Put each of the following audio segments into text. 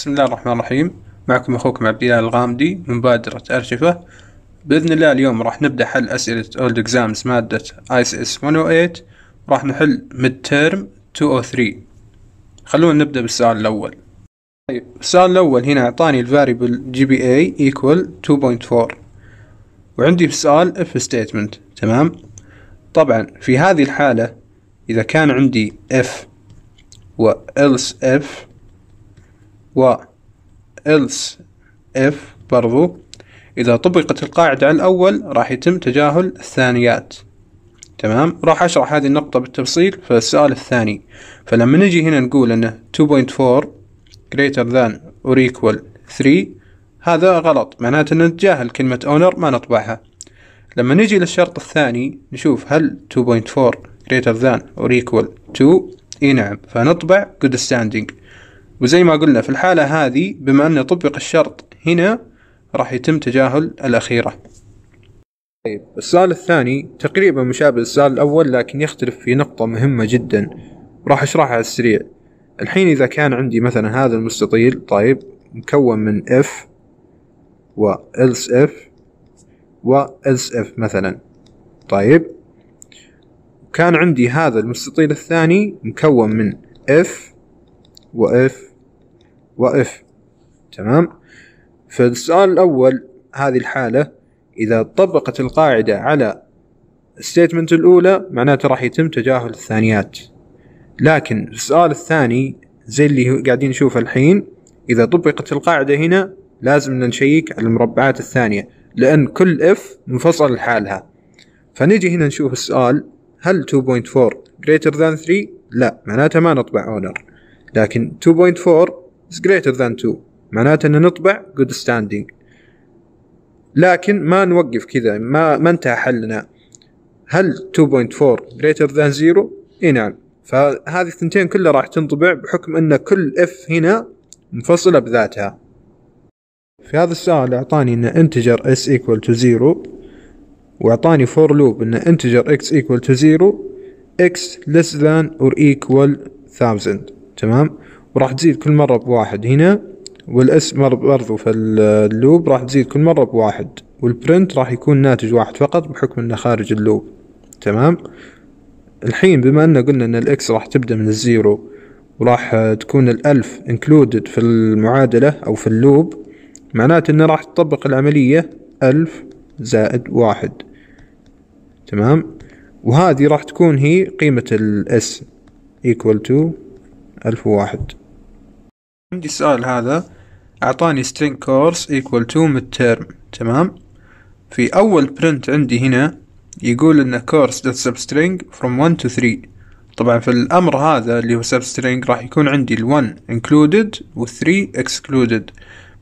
بسم الله الرحمن الرحيم معكم أخوكم عبد الله الغامدي من مبادرة أرشفة بإذن الله اليوم راح نبدأ حل أسئلة أولد إكزامز مادة آيس إس 108 راح نحل ميد تيرم 203 خلونا نبدأ بالسؤال الأول طيب السؤال الأول هنا أعطاني الفاريبل جي بي اي 2.4 وعندي في السؤال اف ستيتمنت تمام طبعا في هذه الحالة إذا كان عندي اف و else if و else if برضو إذا طبقت القاعدة على الأول راح يتم تجاهل الثانيات تمام راح أشرح هذه النقطة بالتفصيل في السؤال الثاني فلما نجي هنا نقول أنه 2.4 greater than or equal 3 هذا غلط معناته أن نتجاهل كلمة owner ما نطبعها لما نجي للشرط الثاني نشوف هل 2.4 greater than or equal 2 اي نعم فنطبع good standing وزي ما قلنا في الحالة هذه بما أن طبق الشرط هنا راح يتم تجاهل الأخيرة طيب السؤال الثاني تقريبا مشابه للسؤال الأول لكن يختلف في نقطة مهمة جدا راح أشرحها على السريع الحين إذا كان عندي مثلا هذا المستطيل طيب مكون من F و else F و else F مثلا طيب كان عندي هذا المستطيل الثاني مكون من F و F وإف تمام فالسؤال الأول هذه الحالة إذا طبقت القاعدة على الستيتمنت الأولى معناته راح يتم تجاهل الثانيات لكن السؤال الثاني زي اللي قاعدين نشوفه الحين إذا طبقت القاعدة هنا لازم نشيك على المربعات الثانية لأن كل اف منفصل لحالها فنجي هنا نشوف السؤال هل 2.4 greater than 3 لا معناته ما نطبع اونر لكن 2.4 is greater than 2 معناته ان نطبع good standing لكن ما نوقف كذا ما ما انتهى حلنا هل 2.4 greater than 0 اي نعم فهذه الثنتين كلها راح تنطبع بحكم ان كل اف هنا منفصله بذاتها في هذا السؤال اعطاني ان integer s equal to 0 واعطاني for loop ان integer x equal to 0 x less than or equal 1000 تمام وراح تزيد كل مرة بواحد هنا والاس برضو في اللوب راح تزيد كل مرة بواحد والبرنت راح يكون ناتج واحد فقط بحكم انه خارج اللوب تمام الحين بما ان قلنا ان الاكس راح تبدأ من الزيرو وراح تكون الالف انكلودد في المعادلة او في اللوب معناته انه راح تطبق العملية ألف زائد واحد تمام وهذه راح تكون هي قيمة الاس equal to ألف واحد عندي السؤال هذا أعطاني string course equal to midterm تمام في أول print عندي هنا يقول إن course that substring from 1 to 3 طبعا في الأمر هذا اللي هو substring راح يكون عندي ال 1 included وال 3 excluded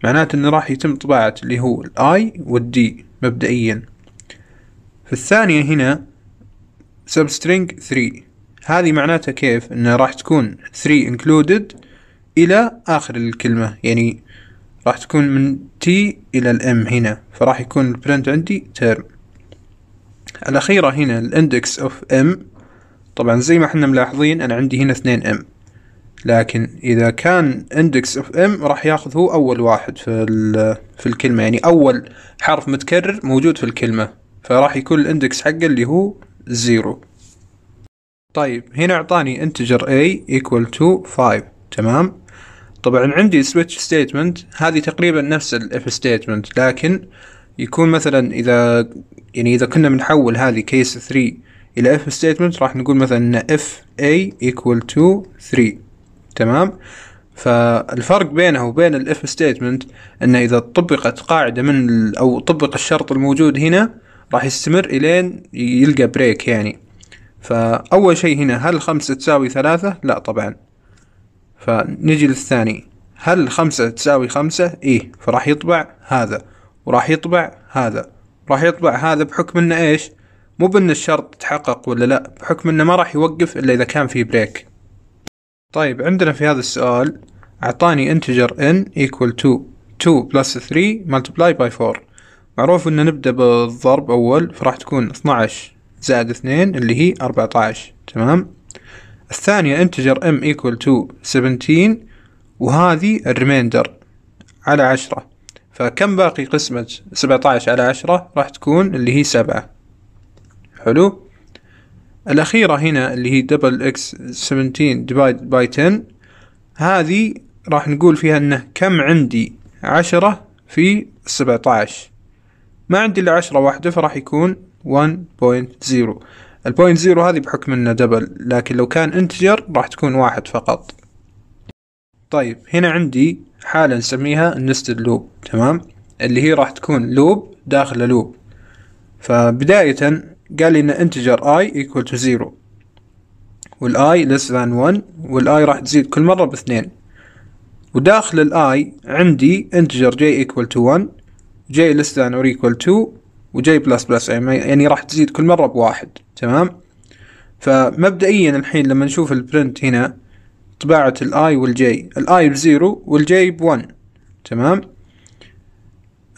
معناته إنه راح يتم طباعة اللي هو ال i وال d مبدئيا في الثانية هنا substring 3 هذه معناتها كيف إنه راح تكون 3 included الى اخر الكلمة يعني راح تكون من تي الى الام هنا فراح يكون البرنت عندي ترم الاخيرة هنا الاندكس اوف ام طبعا زي ما احنا ملاحظين انا عندي هنا اثنين ام لكن اذا كان اندكس اوف ام راح ياخذ هو اول واحد في في الكلمه يعني اول حرف متكرر موجود في الكلمه فراح يكون الاندكس حقه اللي هو زيرو طيب هنا اعطاني انتجر a equal to 5 تمام طبعا عندي سويتش ستيتمنت هذه تقريبا نفس الاف ستيتمنت لكن يكون مثلا اذا يعني اذا كنا بنحول هذه كيس 3 الى اف ستيتمنت راح نقول مثلا ان اف اي ايكوال تو 3 تمام فالفرق بينها وبين الاف ستيتمنت ان اذا طبقت قاعده من او طبق الشرط الموجود هنا راح يستمر الين يلقى بريك يعني فاول شيء هنا هل خمسة تساوي ثلاثة لا طبعا فنجي للثاني هل خمسة تساوي خمسة إيه فراح يطبع هذا وراح يطبع هذا راح يطبع هذا بحكم انه ايش مو بان الشرط تحقق ولا لا بحكم انه ما راح يوقف الا اذا كان في بريك طيب عندنا في هذا السؤال اعطاني انتجر n equal to 2 plus 3 multiply by 4 معروف ان نبدأ بالضرب اول فراح تكون 12 زائد 2 اللي هي 14 تمام الثانية انتجر m equal to 17 وهذه الريميندر على عشرة فكم باقي قسمة 17 على عشرة راح تكون اللي هي سبعة حلو الأخيرة هنا اللي هي دبل اكس 17 ديفايد باي 10 هذه راح نقول فيها انه كم عندي عشرة في 17 ما عندي إلا عشرة واحدة فراح يكون 1.0 البوينت زيرو هذه بحكم انه دبل لكن لو كان انتجر راح تكون واحد فقط طيب هنا عندي حالة نسميها النستد لوب تمام اللي هي راح تكون لوب داخل لوب فبداية قال لي ان انتجر اي ايكوال تو زيرو والاي ليس ذان 1 والاي راح تزيد كل مرة باثنين وداخل الاي عندي انتجر j equal to one j less than or equal to وجاي بلس بلس يعني, يعني راح تزيد كل مرة بواحد تمام فمبدئيا الحين لما نشوف البرنت هنا طباعة الاي والجي الاي بزيرو والجي بون تمام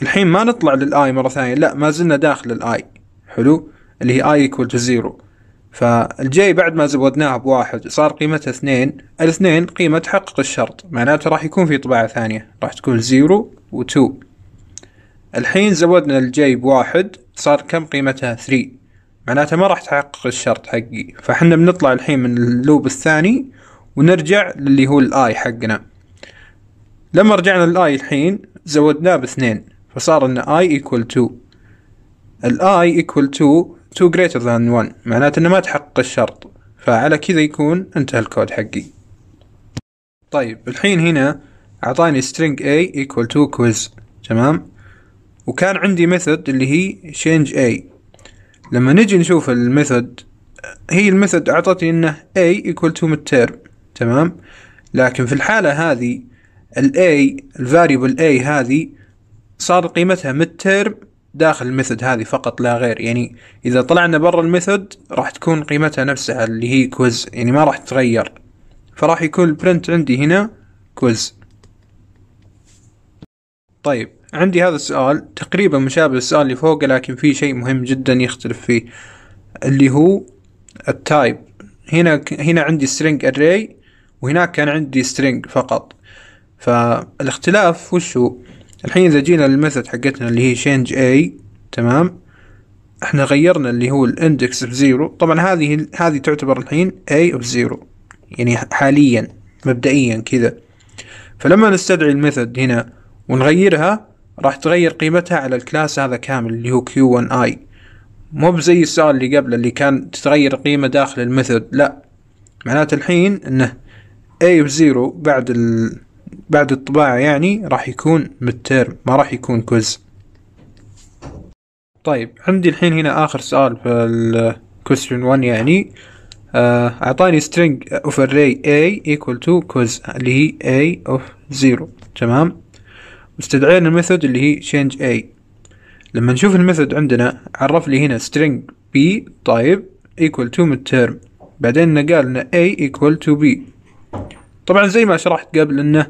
الحين ما نطلع للاي مرة ثانية لا ما زلنا داخل الاي حلو اللي هي اي equal زيرو فالجي بعد ما زودناها بواحد صار قيمتها اثنين الاثنين قيمة تحقق الشرط معناته راح يكون في طباعة ثانية راح تكون زيرو وتو الحين زودنا الجيب واحد صار كم قيمتها 3 معناته ما راح تحقق الشرط حقي فحنا بنطلع الحين من اللوب الثاني ونرجع للي هو الاي حقنا لما رجعنا للاي الحين زودناه باثنين فصار ان i equal 2 الاي equal 2 تو greater than 1 معناته انه ما تحقق الشرط فعلى كذا يكون انتهى الكود حقي طيب الحين هنا اعطاني string a equal to quiz تمام وكان عندي ميثود اللي هي شينج اي لما نجي نشوف الميثود هي الميثود اعطتني انه a equal to midterm تمام لكن في الحالة هذه ال a الفاريبل اي هذه صار قيمتها midterm داخل الميثود هذه فقط لا غير يعني اذا طلعنا برا الميثود راح تكون قيمتها نفسها اللي هي كوز يعني ما راح تتغير فراح يكون البرنت عندي هنا كوز طيب عندي هذا السؤال تقريبا مشابه للسؤال اللي فوق لكن في شيء مهم جدا يختلف فيه اللي هو التايب هنا هنا عندي string array وهناك كان عندي string فقط فالاختلاف وش هو الحين اذا جينا للميثود حقتنا اللي هي change a تمام احنا غيرنا اللي هو الاندكس بزيرو طبعا هذه هذه تعتبر الحين a zero يعني حاليا مبدئيا كذا فلما نستدعي الميثود هنا ونغيرها راح تغير قيمتها على الكلاس هذا كامل اللي هو كيو 1 اي مو بزي السؤال اللي قبله اللي كان تتغير قيمة داخل الميثود لا معناته الحين انه a بزيرو بعد ال... بعد الطباعة يعني راح يكون midterm ما راح يكون كوز طيب عندي الحين هنا اخر سؤال في question 1 يعني آه، اعطاني string of array a equal to quiz اللي هي a of 0 تمام مستدعين الميثود اللي هي change a لما نشوف الميثود عندنا عرف لي هنا string b طيب equal to midterm بعدين قال لنا a equal to b طبعا زي ما شرحت قبل انه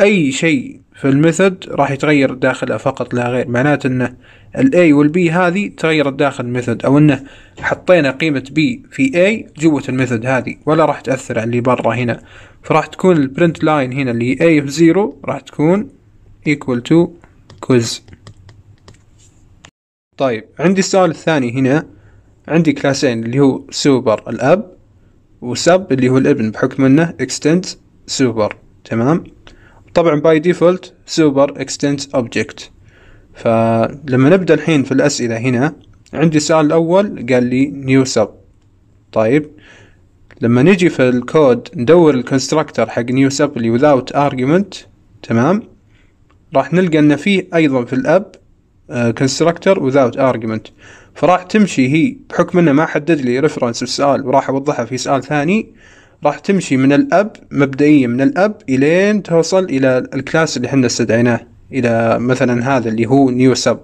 اي شيء في الميثود راح يتغير داخله فقط لا غير معناته انه الاي والبي هذه تغيرت داخل الميثود او انه حطينا قيمة بي في اي جوة الميثود هذه ولا راح تأثر على اللي برا هنا فراح تكون البرنت لاين هنا اللي هي اي في زيرو راح تكون equal to quiz طيب عندي السؤال الثاني هنا عندي كلاسين اللي هو سوبر الأب وسب اللي هو الابن بحكم انه extends سوبر تمام طبعا باي ديفولت سوبر extends اوبجكت فلما نبدأ الحين في الأسئلة هنا عندي السؤال الأول قال لي نيو سب طيب لما نجي في الكود ندور الكونستراكتر حق نيو سب اللي without argument تمام راح نلقى ان فيه ايضا في الاب كونستراكتور آه، without argument فراح تمشي هي بحكم انه ما حدد لي ريفرنس السؤال وراح اوضحها في سؤال ثاني راح تمشي من الاب مبدئيا من الاب الين توصل الى الكلاس اللي احنا استدعيناه الى مثلا هذا اللي هو نيو سب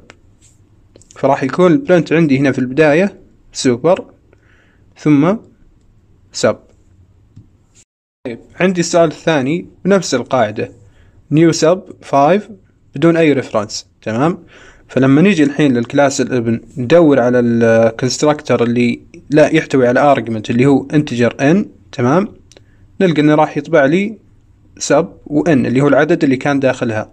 فراح يكون البرنت عندي هنا في البدايه سوبر ثم سب طيب عندي السؤال الثاني بنفس القاعده نيو سب 5 بدون اي ريفرنس تمام فلما نيجي الحين للكلاس الابن ندور على الكونستراكتر اللي لا يحتوي على ارجمنت اللي هو انتجر ان تمام نلقى انه راح يطبع لي سب وان اللي هو العدد اللي كان داخلها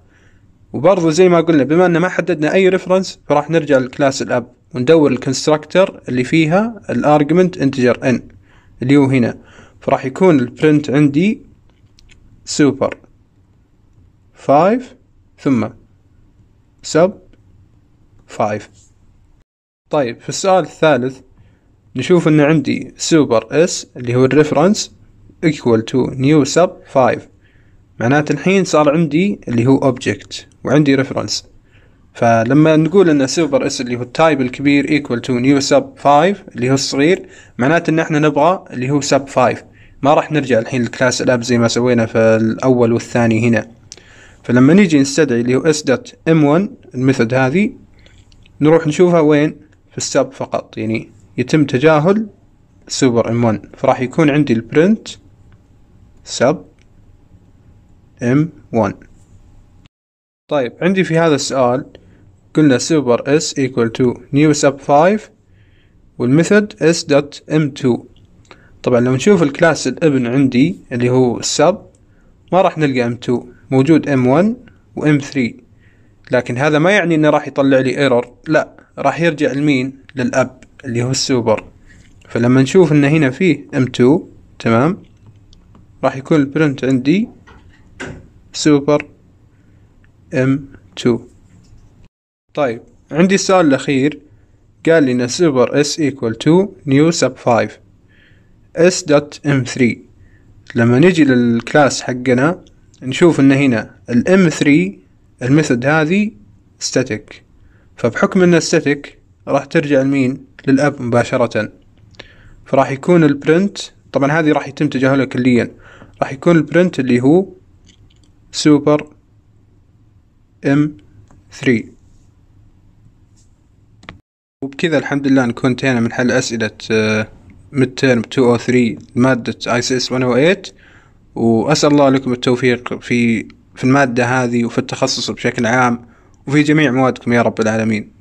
وبرضه زي ما قلنا بما ان ما حددنا اي ريفرنس فراح نرجع للكلاس الاب وندور الكونستراكتر اللي فيها الارجمنت انتجر ان اللي هو هنا فراح يكون البرنت عندي سوبر 5 ثم sub 5 طيب في السؤال الثالث نشوف ان عندي سوبر اس اللي هو الريفرنس equal to new sub 5 معناته الحين صار عندي اللي هو object وعندي ريفرنس فلما نقول ان سوبر اس اللي هو التايب الكبير ايكوال تو نيو سب 5 اللي هو الصغير معناته ان احنا نبغى اللي هو سب 5 ما راح نرجع الحين للكلاس الاب زي ما سوينا في الاول والثاني هنا فلما نيجي نستدعي اللي هو اس دوت m1 الميثود هذه نروح نشوفها وين في السب فقط يعني يتم تجاهل سوبر m1 فراح يكون عندي البرنت سب m1 طيب عندي في هذا السؤال قلنا سوبر s equal to new sub 5 والميثود s dot m2 طبعا لو نشوف الكلاس الابن عندي اللي هو السب ما راح نلقى m2 موجود M1 و M3 لكن هذا ما يعني انه راح يطلع لي ايرور لا راح يرجع لمين للاب اللي هو السوبر فلما نشوف ان هنا فيه M2 تمام راح يكون البرنت عندي سوبر M2 طيب عندي السؤال الاخير قال لي ان سوبر S equal to new sub 5 S.M3 لما نجي للكلاس حقنا نشوف ان هنا الام 3 الميثود هذه ستاتيك فبحكم انها ستاتيك راح ترجع لمين للاب مباشرة فراح يكون البرنت طبعا هذه راح يتم تجاهلها كليا راح يكون البرنت اللي هو سوبر ام 3 وبكذا الحمد لله نكون انتهينا من حل اسئله ميد تيرم 203 ماده اي اس 108 وأسأل الله لكم التوفيق في في المادة هذه وفي التخصص بشكل عام وفي جميع موادكم يا رب العالمين